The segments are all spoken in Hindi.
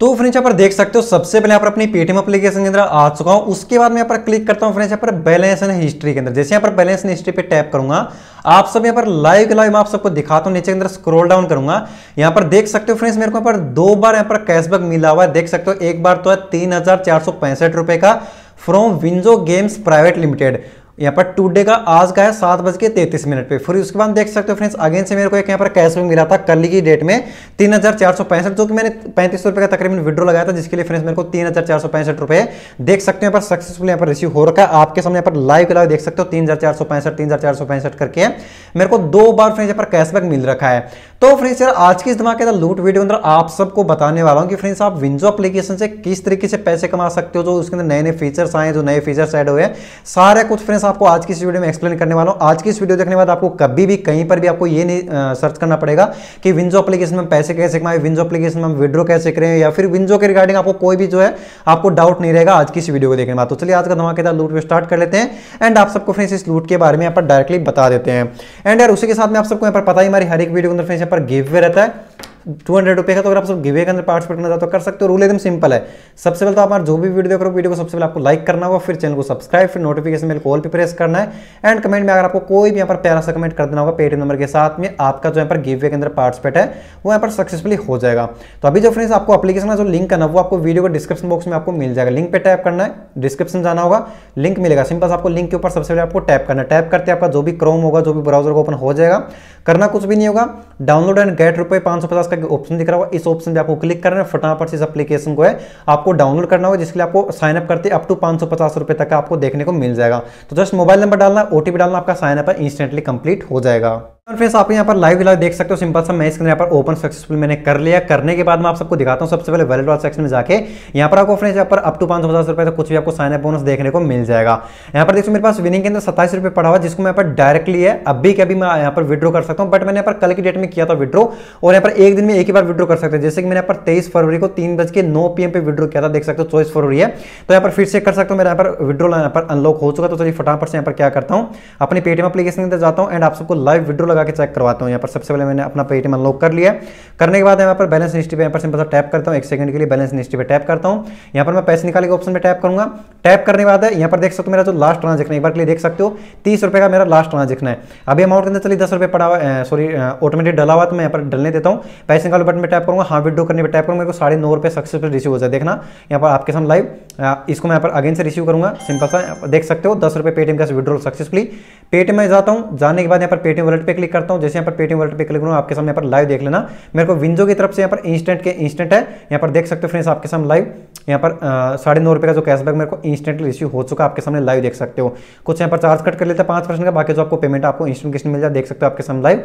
तो फ्रेंड्स यहाँ पर देख सकते हो सबसे पहले यहाँ पर अपनी पेटीएम एप्लीकेशन के अंदर आ चुका हूँ उसके बाद मैं यहाँ पर क्लिक करता हूँ फ्रेंड्स यहाँ पर बैलेंस एंड हिस्ट्री के अंदर जैसे यहाँ पर बैलेंस एंड हिस्ट्री पे टैप करूंगा आप सब यहाँ पर लाइव लाइव मैं आप सबको दिखाता हूँ नीचे के अंदर स्क्रोल डाउन करूंगा यहाँ पर देख सकते हो फ्रेंड्स मेरे को यहाँ पर दो बार यहाँ पर कैशबैक मिला हुआ है देख सकते हो एक बार तो है तीन का from Winzo games private limited यहाँ पर टूडे का आज का है सात बज के तैतीस मिनट पे फिर उसके बाद देख सकते हो फ्रेंड्स अगेन से मेरे को एक यहाँ पर कैश भी मिला था कल की डेट में तीन हज़ार चार सौ पैंसठ जो कि मैंने पैंतीस रुपये का तकरीबन विड्रो लगाया था जिसके लिए फ्रेंड्स मेरे को तीन हज़ार चार सौ पैंसठ रुपये देख सकते हो यहाँ पर सक्सेसफुल यहाँ पर रिसीव हो रखा है आपके सामने यहाँ पर लाइव के लाइव देख सकते हो तीन हज़ार चार सौ पैंसठ तीन हज़ार चार सौ पैंसठ करके मेरे को दो बार फ्रेंड्स यहाँ पर कैशबैक मिल रखा है तो फ्रेंड्स यार आज की इस धमाकेदार लूट वीडियो अंदर आप सबको बताने वाला हूँ कि फ्रेंड्स आप विंजो एप्लीकेशन से किस तरीके से पैसे कमा सकते हो जो उसके अंदर नए नए फीचर्स आए जो नए फीचर्स ऐड हुए हैं कुछ फ्रेंड्स आपको आज की इस वीडियो में एक्सप्लेन करने वाला हूँ आज की इस वीडियो देखने के बाद आपको कभी भी कहीं पर भी आपको ये नहीं आ, सर्च करना पड़ेगा कि विंजो अपलीकेशन में पैसे कैसे कमाए विंजो अपलीकेशन में विड्रो कैसे करें या फिर विंजो के रिगार्डिंग आपको कोई भी जो है आपको डाउट नहीं रहेगा आज की इस वीडियो को देखने के बाद तो चलिए आज का धमाकेदार लूट स्टार्ट कर लेते हैं एंड आप सबको फ्रेंड्स इस लूट के बारे में यहाँ पर डायरेक्टली बता देते हैं एंड यार उसी के साथ में आप सबको यहाँ पर पता ही हमारी हर एक वीडियो के अंदर फ्रेंड्स यहाँ पर गिव वे रहता है टू हंड्रेड रुपये का तो अगर आप सब गिवे के अंदर पार्टिसिपेट करना चाहते हो तो कर सकते हो रूल एकदम सिंपल है सबसे पहले तो आप जो भी वीडियो करो वीडियो को सबसे पहले आपको लाइक करना होगा फिर चैनल को सब्सक्राइब फिर नोटिफिकेशन मेरे कॉल पे प्रेस करना है एंड कमेंट में अगर आपको कोई भी यहाँ पर प्यारा सा कमेंट कर देना होगा पेटीएम नंबर के साथ में आपका जो यहाँ पर गिवे के अंदर पार्टिसिपेट है वो यहाँ पर सक्सेसफुली हो जाएगा तो अभी जो फ्रेंड्स आपको अपलीकेशन का जो लिंक है ना वो आपको वीडियो को डिस्क्रिप्शन बॉक्स में आपको मिल जाएगा लिंक पर टैप करना है डिस्क्रिप्शन जाना होगा लिंक मिलेगा सिंपल आपको लिंक के ऊपर सबसे पहले आपको टैप करना है टैप करते आपका जो भी क्रोम होगा जो भी ब्राउजर को ओपन हो जाएगा करना कुछ भी नहीं होगा डाउनलोड एंड गेट रुपए पांच सौ पचास का ऑप्शन दिख रहा होगा इस ऑप्शन पे आपको क्लिक करना है फटाफट से इस एप्लीकेशन को है आपको डाउनलोड करना होगा जिसके लिए आपको अप करते अप टू पांच सौ पचास रुपए तक आपको देखने को मिल जाएगा तो जस्ट मोबाइल नंबर डालना ओटीपी डालना आपका साइनअप है इंस्टेंटली कंप्लीट हो जाएगा फ्रेंड्स आप यहाँ पर लाइव लाइव देख सकते हो सिंपल सा मैं इसके अंदर यहाँ पर ओपन सक्सेसफुल मैंने कर लिया करने के बाद मैं आप सबको दिखाता हूँ सबसे पहले वैलेट वाल सेक्शन में जाके यहाँ पर आपको फ्रेंड्स यहाँ पर अप टू पाँच हज़ार रुपये तक कुछ भी आपको साइन अप बोनस देखने को मिल जाएगा यहाँ पर देखो मेरे पास विनिंग के अंदर सत्ताईस रुपये पड़ा हुआ जिसको मैं यहाँ पर डायरेक्टली है अभी के अभी मैं यहाँ पर विड्रो कर सकता हूँ बट मैंने यहाँ पर कल की डेट में किया था विड्रो और यहाँ पर एक दिन में एक ही बार विड्रो कर सकते हैं जैसे कि मैंने यहाँ पर तेईस फरवरी को तीन बज के नौ पी एम पे विड्रो किया था देख सकते हो चौबीस फरवरी है तो यहाँ पर फिर से कर सकता हूँ मेरा यहाँ पर विड्रो यहाँ पर अनलॉक हो चुका तो चलिए फटाफट से यहाँ पर क्या करता हूँ अपनी पेटीएम अपलीकेशन के अंदर जाता हूँ एंड आप सबको लाइव विड्रो लगा लगा के चेक करवाता हूँ यहाँ पर सबसे पहले मैंने अपना पेटीएम अनलॉक कर लिया करने के बाद यहाँ पर बैलेंस निस्टी पे यहाँ पर सिंपल सा टैप करता हूँ एक सेकंड के लिए बैलेंस निस्टी पर टैप करता हूँ यहाँ पर मैं पैसे निकाले के ऑप्शन में टैप करूँगा टैप करने के बाद यहाँ पर देख सकते हो मेरा जो लास्ट ट्रांजेक्शन एक बार के लिए देख सकते हो तीस का मेरा लास्ट ट्रांजेक्शन है अभी अमाउंट के अंदर चलिए दस पड़ा हुआ सॉरी ऑटोमेटिक डला हुआ तो मैं यहाँ पर डलने देता हूँ पैसे निकाले बटन पर टैप करूँगा हाँ विड्रो करने पर टैप करूँगा मेरे को साढ़े नौ रुपये सक्सेसफुल रिसीव हो जाए देखना यहाँ पर आपके सामने लाइव इसको मैं यहाँ पर अगेन से रिसीव करूँगा सिंपल सा देख सकते हो दस रुपये पेटीएम का विड्रॉल सक्सेसफुली पेटीएम में जाता हूँ जाने के बाद यहाँ पर पेटीएम वॉलेट पर क्लिक करता हूँ जैसे यहाँ पर पेटीएम वॉलेट पे क्लिक करूँ आपके सामने यहाँ पर लाइव देख लेना मेरे को विंजो की तरफ से यहाँ पर इंस्टेंट के इंस्टेंट है यहाँ पर देख सकते हो फ्रेंड्स आपके सामने लाइव यहाँ पर साढ़े नौ रुपये का जो कैशबैक मेरे को इंस्टेंटली रिसीव हो चुका है आपके सामने लाइव देख सकते हो कुछ यहाँ पर चार्ज कट कर लेते हैं पाँच परसेंट का बाकी जो आपको पेमेंट आपको इंस्टेंट किस्त मिल जाए देख सकते हो आपके सामने लाइव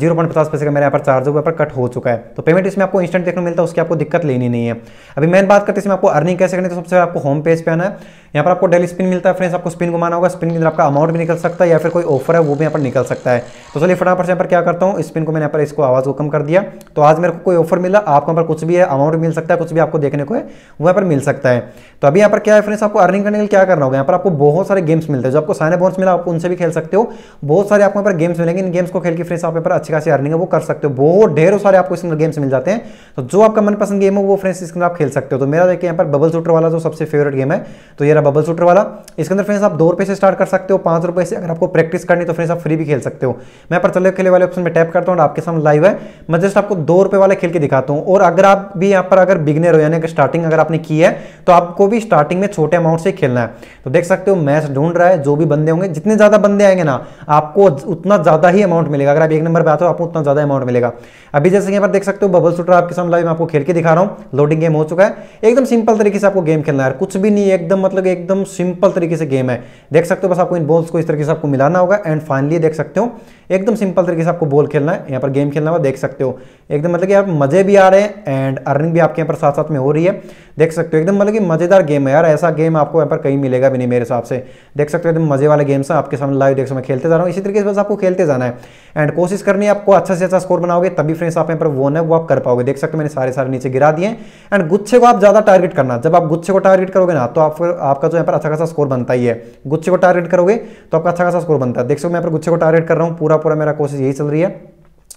जीरो पॉइंट पचास पैसे का मेरे यहाँ पर चार्ज हुआ पर कट हो चुका है तो पेमेंट इसमें आपको इंस्टेंट देखने मिलता है उसकी आपको दिक्कत लेनी नहीं है अभी मेन बात करते इसमें आपको अर्निंग कैसे करनी तो सबसे आपको होम पेज पर आना है यहाँ पर आपको डेली स्पिन मिलता है फ्रेंड्स आपको स्पिन घुमाना होगा स्पिन के अंदर आपका अमाउंट भी निकल सकता है या फिर कोई ऑफर है वो भी यहाँ पर निकल सकता है तो चलिए फटाफट से यहाँ पर क्या करता हूँ स्पिन को मैंने यहाँ पर इसको आवाज़ को कम कर दिया तो आज मेरे को कोई ऑफर मिला आपको यहाँ पर कुछ भी है अमाउंट मिल सकता है कुछ भी आपको देखने को है वहाँ पर मिल सकता है तो अभी यहाँ पर क्या है फ्रेंड्स आपको अर्निंग करने के लिए क्या करना होगा यहाँ पर आपको बहुत सारे गेम्स मिलते हैं जो आपको साइन बोन्स मिला आप उनसे भी खेल सकते हो बहुत सारे आपको यहाँ पर गेम्स मिलेंगे इन गेम्स को खेल के फ्रेंड्स आप यहाँ पर अच्छी खासी अर्निंग है वो कर सकते हो बहुत ढेरों सारे आपको इसमें गेम्स मिल जाते हैं तो जो आपका मनपसंद गेम है वो फ्रेंड्स इसके अंदर आप खेल सकते हो तो मेरा देखिए यहाँ पर बबल शूटर वाला जो सबसे फेवरेट गेम है तो ये रहा बबल शूटर वाला इसके अंदर फ्रेंड्स आप दो रुपये से स्टार्ट कर सकते हो पाँच रुपये से अगर आपको प्रैक्टिस करनी तो फ्रेंड्स आप फ्री भी खेल सकते हो मैं पर चले खेले वाले ऑप्शन में टैप करता हूँ आपके सामने लाइव है मैं जस्ट आपको दो रुपये वाले खेल के दिखाता हूँ और अगर आप भी यहाँ पर अगर बिगनर हो यानी कि स्टार्टिंग अगर आपने की है तो आपको भी स्टार्टिंग में छोटे अमाउंट से खेलना है तो देख सकते हो मैच ढूंढ रहा है जो भी बंदे होंगे जितने ज़्यादा बंदे आएंगे ना आपको उतना ज़्यादा ही अमाउंट मिलेगा अगर आप एक नंबर पर आते हो आपको उतना ज़्यादा अमाउंट मिलेगा अभी जैसे यहाँ पर देख सकते हो बबल शूटर आपके सामने मैं आपको खेल के दिखा रहा हूँ लोडिंग गेम हो चुका है एकदम सिंपल तरीके से आपको गेम खेलना है कुछ भी नहीं एकदम मतलब एकदम सिंपल तरीके से गेम है देख सकते हो बस आपको इन बॉल्स को इस तरीके से आपको मिलाना होगा एंड फाइनली देख सकते हो एकदम सिंपल तरीके से आपको बॉल खेलना है यहाँ पर गेम खेलना हुआ देख सकते हो एकदम मतलब कि आप मजे भी आ रहे हैं एंड अर्निंग भी आपके यहाँ पर साथ साथ में हो रही है देख सकते हो एकदम मतलब कि मज़ेदार गेम है यार ऐसा गेम आपको यहाँ पर कहीं मिलेगा भी नहीं मेरे हिसाब से देख सकते हो एकदम मज़े वाले गेम्स हैं आपके सामने लाइव देख सकते मैं खेलते जा रहा हूँ इसी तरीके से बस आपको खेलते जाना है एंड कोशिश करनी है आपको अच्छा से अच्छा स्कोर बनाओगे तभी फ्रेंड्स आप यहाँ पर वो है वो आप कर पाओगे देख सकते हो मैंने सारे सारे नीचे गिरा दिए एंड गुच्छे को आप ज़्यादा टारगेट करना जब आप गुच्छे को टारगेट करोगे ना तो आप आपका जो यहाँ पर अच्छा खासा स्कोर बनता ही है गुच्छे को टारगेट करोगे तो आपका अच्छा खासा स्कोर बनता है देख सकते हो मैं यहाँ पर गुच्छे को टारगेट कर रहा हूँ पूरा पूरा मेरा कोशिश यही चल रही है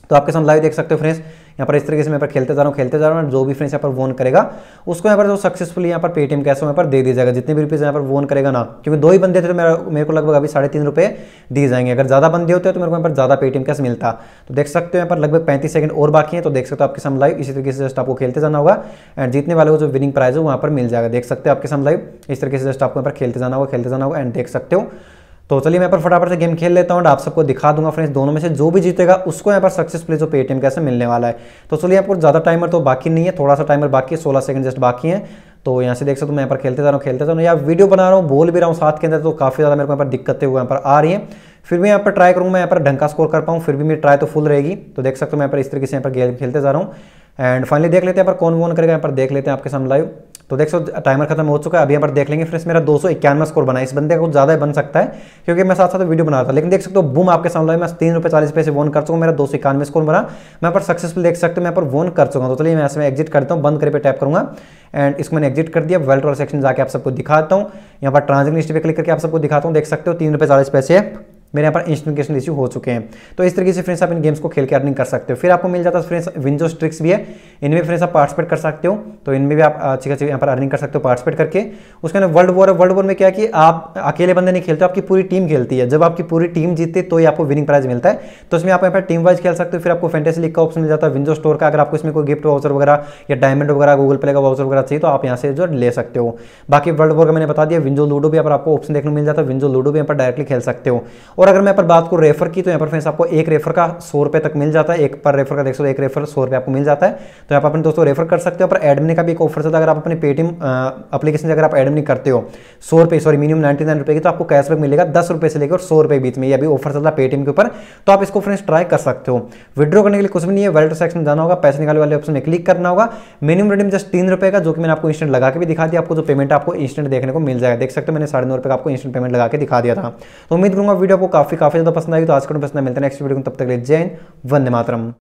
तो आपके सामने लाइव देख सकते हो फ्रेंड्स यहाँ पर इस तरीके से यहाँ पर खेलते जा रहा हूँ खेलते जा रहा हूँ जो भी फ्रेंड्स यहाँ पर वोन करेगा उसको यहाँ पर जो सक्सेसफुली यहाँ पर पेटीएम कैसे यहाँ पर दे दिया जाएगा जितने भी रुपीज़ यहाँ पर वोन करेगा ना क्योंकि दो ही बंदे थे तो मेरा मेरे को लगभग अभी साढ़े तीन रुपये दिए जाएंगे अगर ज़्यादा बंदे होते हैं तो मेरे को यहाँ पर ज़्यादा पेटीएम कैसे मिलता तो देख सकते हो यहाँ पर लगभग पैंतीस सेकंड और बाकी है तो देख सकते हो आपके सामने लाइव इसी तरीके से जस्ट आपको खेलते जाना होगा एंड जीतने वाले को जो विनिंग प्राइज है वहाँ पर मिल जाएगा देख सकते हो आपके सामने लाइव इस तरीके से जस्ट आपको यहाँ पर खेलते जाना होगा खेलते जाना होगा एंड देख सकते हो तो चलिए मैं पर फटाफट से गेम खेल लेता हूँ और आप सबको दिखा दूंगा फ्रेंड्स दोनों में से जो भी जीतेगा उसको यहाँ पर सक्सेस जो पेटीएम कैसे मिलने वाला है तो चलिए आपको ज़्यादा टाइमर तो बाकी नहीं है थोड़ा सा टाइमर बाकी है सोलह सेकंड जस्ट बाकी है तो यहाँ से देख सकते हो मैं यहाँ पर खेलते जा रहा हूँ खेलते जा रहा हूँ या वीडियो बना रहा हूँ बोल भी रहा हूँ साथ के अंदर तो काफ़ी ज़्यादा मेरे को यहाँ पर दिक्कतें हुए यहाँ पर आ रही है फिर भी यहाँ पर ट्राई करूँगा मैं यहाँ पर ढंग का स्कोर कर पाऊँ फिर भी मेरी ट्राई तो फुल रहेगी तो देख सकते हो मैं यहाँ पर इस तरीके से यहाँ पर गेम खेलते जा रहा हूँ एंड फाइनली देख लेते हैं यहाँ पर कौन वन करेगा यहाँ पर देख लेते हैं आपके सामने लाइव तो देख सो टाइमर खत्म हो चुका है अभी यहाँ पर देख लेंगे फ्रेंड्स मेरा दो सौ स्कोर बना इस बंदे का कुछ ज़्यादा बन सकता है क्योंकि मैं साथ साथ वीडियो बना रहा था लेकिन देख सकते हो बूम आपके सामने मैं तीन रुपये चालीस पैसे वोन कर चुका हूँ मेरा दो स्कोर बना मैं पर सक्सेसफुल देख सकते हो मैं पर वोन कर चुका हूँ तो चलिए मैं ऐसे एग्जिट करता हूँ बंद करके पे टैप करूँगा एंड इसको मैंने एग्जिट कर दिया वेल्ट वाला सेक्शन जाकर आप सबको दिखाता हूँ यहाँ पर ट्रांजेक्शन हिस्ट्री पर क्लिक करके आप सबको दिखाता हूँ देख सकते हो तीन रुपये चालीस पैसे मेरे यहाँ पर इंस्टिकेशन इश्यू हो चुके हैं तो इस तरीके से फ्रेंड्स आप इन गेम्स को खेल के अर्निंग कर सकते हो फिर आपको मिल जाता है फ्रेंड्स विंजो ट्रिक्स भी है इनमें फ्रेंड्स आप पार्टिसिपेट कर सकते हो तो इनमें भी आप अच्छी खासी यहाँ पर अर्निंग कर सकते हो पार्टिसिपेट करके उसके अंदर वर्ल्ड वॉर वर्ल्ड वॉर में क्या कि आप अकेले बंदे नहीं खेलते आपकी पूरी टीम खेलती है जब आपकी पूरी टीम जीतती है तो ही आपको विनिंग प्राइज मिलता है तो इसमें आप यहाँ पर टीम वाइज खेल सकते हो फिर आपको फेंटेसी लिख का ऑप्शन मिल जाता है विंडो स्टोर का अगर आपको इसमें कोई गिफ्ट वाउचर वगैरह या डायमंड वगैरह गूगल पे का वाउचर वगैरह चाहिए तो आप यहाँ से जो ले सकते हो बाकी वर्ल्ड वॉर का मैंने बता दिया विंजो लूडो भी यहाँ पर आपको ऑप्शन देखने मिल जाता है विंजो लूडो भी यहाँ पर डायरेक्टली खेल सकते हो और अगर मैं पर बात करूँ रेफर की तो यहाँ पर फ्रेंड्स आपको एक रेफर का सौ रुपये तक मिल जाता है एक पर रेफर का देख सौ एक रेफर सौ रुपये आपको मिल जाता है तो आप अपने दोस्तों रेफर कर सकते हो पर एडमिन का भी एक ऑफर चलता है अगर आप अपने पेटीएम अपलीकेशन अगर आप एडमिन करते हो सौ रुपये सॉरी मिनिमम नाइन्टी नाइन रुपये की तो आपको कैशबैक मिलेगा दस रुपये से लेकर और सौ रुपये बीच में यह भी ऑफर चलता है पेटीएम के ऊपर तो आप इसको फ्रेंड्स ट्राई कर सकते हो विड्रॉ करने के लिए कुछ भी नहीं है वेल्ट सेक्शन जाना होगा पैसे निकाले वाले ऑप्शन में क्लिक करना होगा मिनिमम रेडियम जस्ट तीन रुपये का जो कि मैंने आपको इंस्टेंट लगा के भी दिखा दिया आपको जो पेमेंट आपको इंस्टेंट देखने को मिल जाएगा देख सकते हो मैंने साढ़े नौ रुपये का आपको इंस्टेंट पेमेंट लगा के दिखा दिया था तो उम्मीद करूँगा वीडियो आपको काफ़ी काफ़ी ज़्यादा पसंद आएगी तो आज का पसंद मिलता है नेक्स्ट वीडियो में तब तक ले जैन वंदे मातरम